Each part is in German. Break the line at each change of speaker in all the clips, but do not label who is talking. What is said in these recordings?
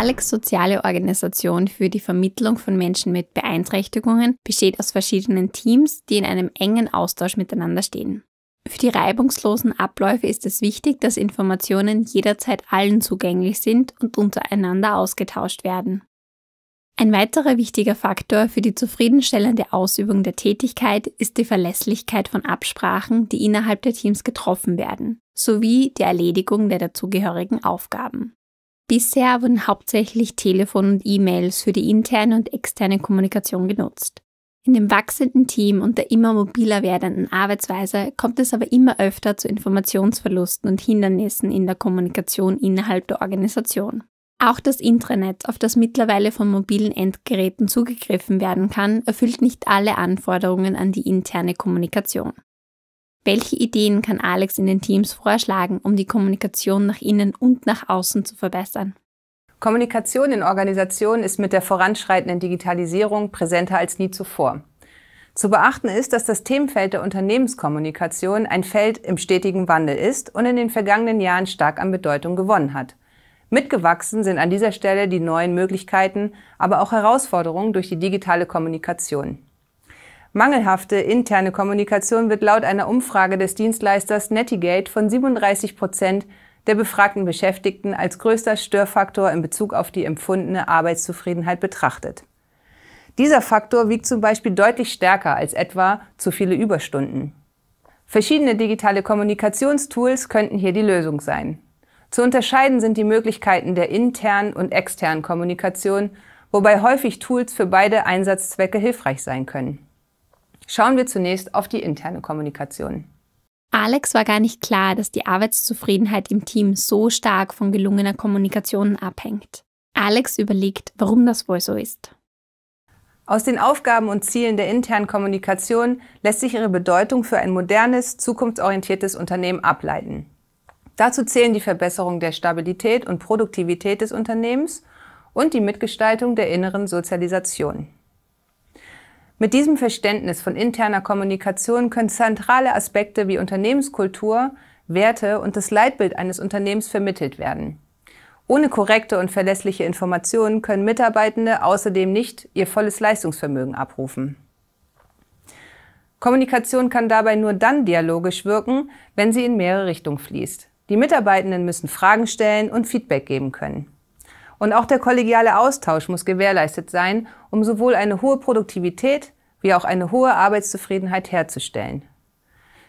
Alex Soziale Organisation für die Vermittlung von Menschen mit Beeinträchtigungen besteht aus verschiedenen Teams, die in einem engen Austausch miteinander stehen. Für die reibungslosen Abläufe ist es wichtig, dass Informationen jederzeit allen zugänglich sind und untereinander ausgetauscht werden. Ein weiterer wichtiger Faktor für die zufriedenstellende Ausübung der Tätigkeit ist die Verlässlichkeit von Absprachen, die innerhalb der Teams getroffen werden, sowie die Erledigung der dazugehörigen Aufgaben. Bisher wurden hauptsächlich Telefon und E-Mails für die interne und externe Kommunikation genutzt. In dem wachsenden Team und der immer mobiler werdenden Arbeitsweise kommt es aber immer öfter zu Informationsverlusten und Hindernissen in der Kommunikation innerhalb der Organisation. Auch das Intranet, auf das mittlerweile von mobilen Endgeräten zugegriffen werden kann, erfüllt nicht alle Anforderungen an die interne Kommunikation. Welche Ideen kann Alex in den Teams vorschlagen, um die Kommunikation nach innen und
nach außen zu verbessern? Kommunikation in Organisationen ist mit der voranschreitenden Digitalisierung präsenter als nie zuvor. Zu beachten ist, dass das Themenfeld der Unternehmenskommunikation ein Feld im stetigen Wandel ist und in den vergangenen Jahren stark an Bedeutung gewonnen hat. Mitgewachsen sind an dieser Stelle die neuen Möglichkeiten, aber auch Herausforderungen durch die digitale Kommunikation. Mangelhafte interne Kommunikation wird laut einer Umfrage des Dienstleisters Netigate von 37 Prozent der befragten Beschäftigten als größter Störfaktor in Bezug auf die empfundene Arbeitszufriedenheit betrachtet. Dieser Faktor wiegt zum Beispiel deutlich stärker als etwa zu viele Überstunden. Verschiedene digitale Kommunikationstools könnten hier die Lösung sein. Zu unterscheiden sind die Möglichkeiten der internen und externen Kommunikation, wobei häufig Tools für beide Einsatzzwecke hilfreich sein können. Schauen wir zunächst auf die interne Kommunikation.
Alex war gar nicht klar, dass die Arbeitszufriedenheit im Team so stark von gelungener Kommunikation abhängt. Alex überlegt, warum das wohl so ist.
Aus den Aufgaben und Zielen der internen Kommunikation lässt sich ihre Bedeutung für ein modernes, zukunftsorientiertes Unternehmen ableiten. Dazu zählen die Verbesserung der Stabilität und Produktivität des Unternehmens und die Mitgestaltung der inneren Sozialisation. Mit diesem Verständnis von interner Kommunikation können zentrale Aspekte wie Unternehmenskultur, Werte und das Leitbild eines Unternehmens vermittelt werden. Ohne korrekte und verlässliche Informationen können Mitarbeitende außerdem nicht ihr volles Leistungsvermögen abrufen. Kommunikation kann dabei nur dann dialogisch wirken, wenn sie in mehrere Richtungen fließt. Die Mitarbeitenden müssen Fragen stellen und Feedback geben können. Und auch der kollegiale Austausch muss gewährleistet sein, um sowohl eine hohe Produktivität wie auch eine hohe Arbeitszufriedenheit herzustellen.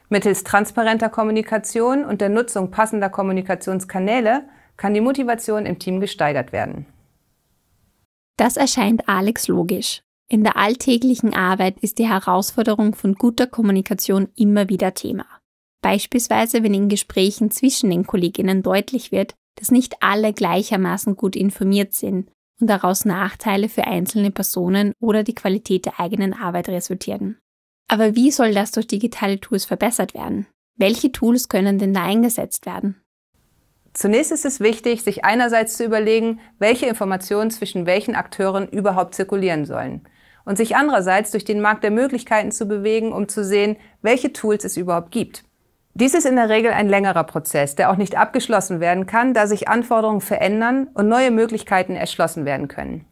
Mittels transparenter Kommunikation und der Nutzung passender Kommunikationskanäle kann die Motivation im Team gesteigert werden.
Das erscheint Alex logisch. In der alltäglichen Arbeit ist die Herausforderung von guter Kommunikation immer wieder Thema. Beispielsweise, wenn in Gesprächen zwischen den Kolleginnen deutlich wird, dass nicht alle gleichermaßen gut informiert sind und daraus Nachteile für einzelne Personen oder die Qualität der eigenen Arbeit resultieren. Aber wie soll das durch digitale Tools
verbessert werden? Welche Tools können denn da eingesetzt werden? Zunächst ist es wichtig, sich einerseits zu überlegen, welche Informationen zwischen welchen Akteuren überhaupt zirkulieren sollen und sich andererseits durch den Markt der Möglichkeiten zu bewegen, um zu sehen, welche Tools es überhaupt gibt. Dies ist in der Regel ein längerer Prozess, der auch nicht abgeschlossen werden kann, da sich Anforderungen verändern und neue Möglichkeiten erschlossen werden können.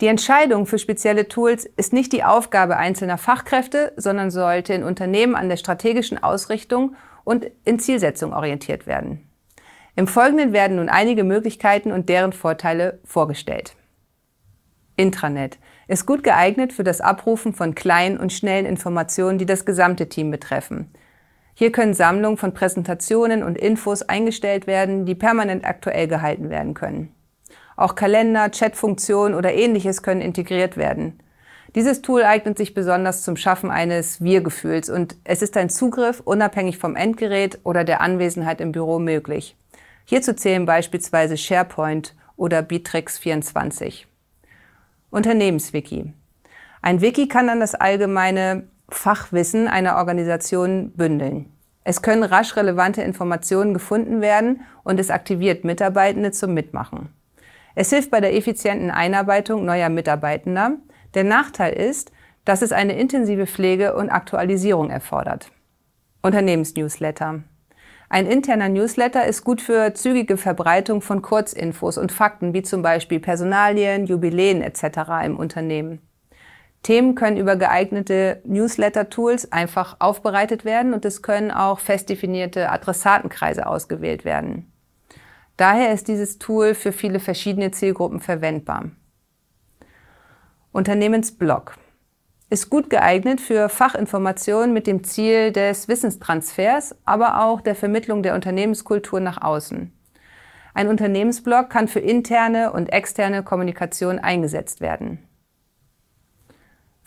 Die Entscheidung für spezielle Tools ist nicht die Aufgabe einzelner Fachkräfte, sondern sollte in Unternehmen an der strategischen Ausrichtung und in Zielsetzung orientiert werden. Im Folgenden werden nun einige Möglichkeiten und deren Vorteile vorgestellt. Intranet ist gut geeignet für das Abrufen von kleinen und schnellen Informationen, die das gesamte Team betreffen – hier können Sammlungen von Präsentationen und Infos eingestellt werden, die permanent aktuell gehalten werden können. Auch Kalender, Chatfunktionen oder ähnliches können integriert werden. Dieses Tool eignet sich besonders zum Schaffen eines Wir-Gefühls und es ist ein Zugriff unabhängig vom Endgerät oder der Anwesenheit im Büro möglich. Hierzu zählen beispielsweise SharePoint oder Bitrix24. Unternehmenswiki. Ein Wiki kann an das allgemeine Fachwissen einer Organisation bündeln. Es können rasch relevante Informationen gefunden werden und es aktiviert Mitarbeitende zum Mitmachen. Es hilft bei der effizienten Einarbeitung neuer Mitarbeitender. Der Nachteil ist, dass es eine intensive Pflege und Aktualisierung erfordert. Unternehmensnewsletter. Ein interner Newsletter ist gut für zügige Verbreitung von Kurzinfos und Fakten wie zum Beispiel Personalien, Jubiläen etc. im Unternehmen. Themen können über geeignete Newsletter-Tools einfach aufbereitet werden und es können auch fest definierte Adressatenkreise ausgewählt werden. Daher ist dieses Tool für viele verschiedene Zielgruppen verwendbar. Unternehmensblog ist gut geeignet für Fachinformationen mit dem Ziel des Wissenstransfers, aber auch der Vermittlung der Unternehmenskultur nach außen. Ein Unternehmensblog kann für interne und externe Kommunikation eingesetzt werden.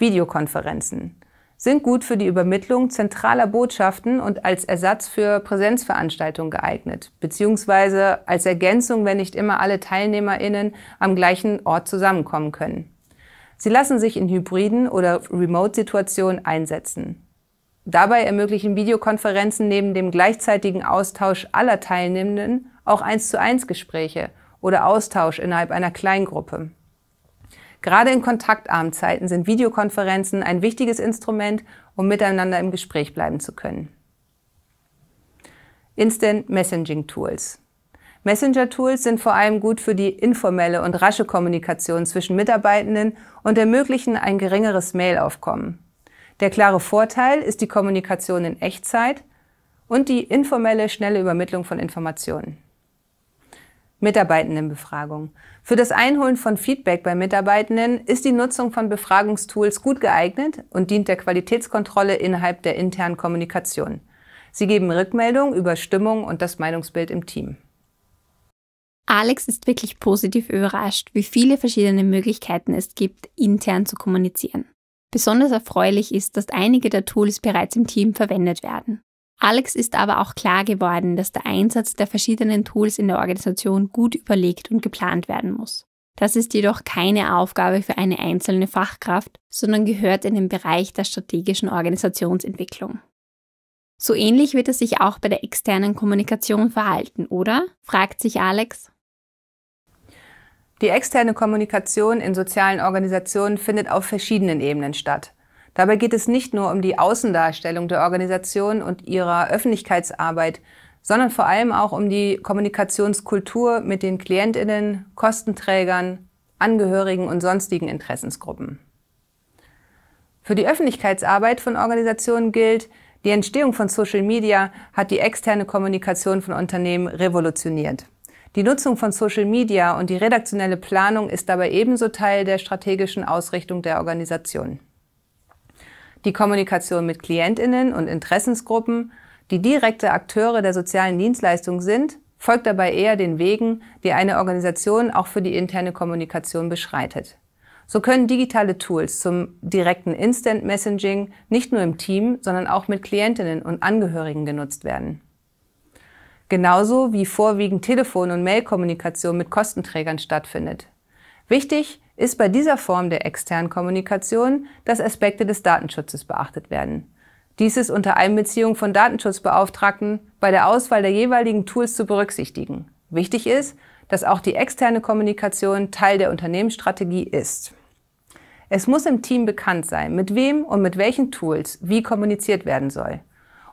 Videokonferenzen sind gut für die Übermittlung zentraler Botschaften und als Ersatz für Präsenzveranstaltungen geeignet, beziehungsweise als Ergänzung, wenn nicht immer alle TeilnehmerInnen am gleichen Ort zusammenkommen können. Sie lassen sich in hybriden oder Remote-Situationen einsetzen. Dabei ermöglichen Videokonferenzen neben dem gleichzeitigen Austausch aller Teilnehmenden auch eins zu eins Gespräche oder Austausch innerhalb einer Kleingruppe. Gerade in kontaktarmen Zeiten sind Videokonferenzen ein wichtiges Instrument, um miteinander im Gespräch bleiben zu können. Instant Messaging Tools. Messenger-Tools sind vor allem gut für die informelle und rasche Kommunikation zwischen Mitarbeitenden und ermöglichen ein geringeres Mailaufkommen. Der klare Vorteil ist die Kommunikation in Echtzeit und die informelle, schnelle Übermittlung von Informationen. Mitarbeitendenbefragung. Für das Einholen von Feedback bei Mitarbeitenden ist die Nutzung von Befragungstools gut geeignet und dient der Qualitätskontrolle innerhalb der internen Kommunikation. Sie geben Rückmeldung über Stimmung und das Meinungsbild im Team.
Alex ist wirklich positiv überrascht, wie viele verschiedene Möglichkeiten es gibt, intern zu kommunizieren. Besonders erfreulich ist, dass einige der Tools bereits im Team verwendet werden. Alex ist aber auch klar geworden, dass der Einsatz der verschiedenen Tools in der Organisation gut überlegt und geplant werden muss. Das ist jedoch keine Aufgabe für eine einzelne Fachkraft, sondern gehört in den Bereich der strategischen Organisationsentwicklung. So ähnlich wird es sich auch bei der externen Kommunikation verhalten, oder? fragt sich Alex.
Die externe Kommunikation in sozialen Organisationen findet auf verschiedenen Ebenen statt. Dabei geht es nicht nur um die Außendarstellung der Organisation und ihrer Öffentlichkeitsarbeit, sondern vor allem auch um die Kommunikationskultur mit den Klientinnen, Kostenträgern, Angehörigen und sonstigen Interessensgruppen. Für die Öffentlichkeitsarbeit von Organisationen gilt, die Entstehung von Social Media hat die externe Kommunikation von Unternehmen revolutioniert. Die Nutzung von Social Media und die redaktionelle Planung ist dabei ebenso Teil der strategischen Ausrichtung der Organisation die Kommunikation mit Klientinnen und Interessensgruppen, die direkte Akteure der sozialen Dienstleistung sind, folgt dabei eher den Wegen, die eine Organisation auch für die interne Kommunikation beschreitet. So können digitale Tools zum direkten Instant Messaging nicht nur im Team, sondern auch mit Klientinnen und Angehörigen genutzt werden. Genauso wie vorwiegend Telefon- und Mailkommunikation mit Kostenträgern stattfindet. Wichtig ist bei dieser Form der externen Kommunikation, dass Aspekte des Datenschutzes beachtet werden. Dies ist unter Einbeziehung von Datenschutzbeauftragten bei der Auswahl der jeweiligen Tools zu berücksichtigen. Wichtig ist, dass auch die externe Kommunikation Teil der Unternehmensstrategie ist. Es muss im Team bekannt sein, mit wem und mit welchen Tools wie kommuniziert werden soll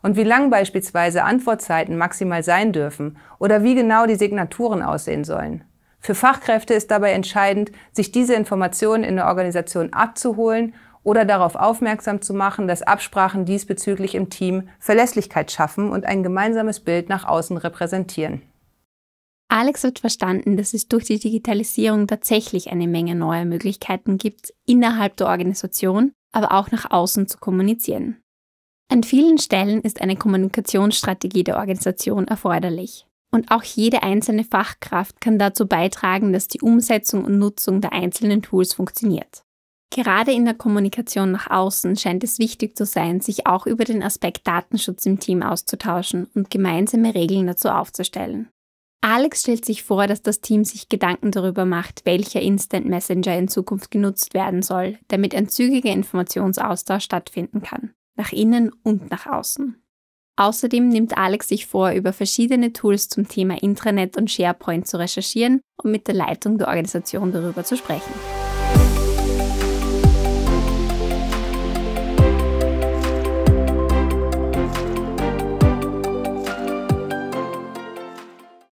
und wie lang beispielsweise Antwortzeiten maximal sein dürfen oder wie genau die Signaturen aussehen sollen. Für Fachkräfte ist dabei entscheidend, sich diese Informationen in der Organisation abzuholen oder darauf aufmerksam zu machen, dass Absprachen diesbezüglich im Team Verlässlichkeit schaffen und ein gemeinsames Bild nach außen repräsentieren.
Alex hat verstanden, dass es durch die Digitalisierung tatsächlich eine Menge neuer Möglichkeiten gibt, innerhalb der Organisation, aber auch nach außen zu kommunizieren. An vielen Stellen ist eine Kommunikationsstrategie der Organisation erforderlich. Und auch jede einzelne Fachkraft kann dazu beitragen, dass die Umsetzung und Nutzung der einzelnen Tools funktioniert. Gerade in der Kommunikation nach außen scheint es wichtig zu sein, sich auch über den Aspekt Datenschutz im Team auszutauschen und gemeinsame Regeln dazu aufzustellen. Alex stellt sich vor, dass das Team sich Gedanken darüber macht, welcher Instant Messenger in Zukunft genutzt werden soll, damit ein zügiger Informationsaustausch stattfinden kann, nach innen und nach außen. Außerdem nimmt Alex sich vor, über verschiedene Tools zum Thema Intranet und SharePoint zu recherchieren und mit der Leitung der Organisation darüber zu sprechen.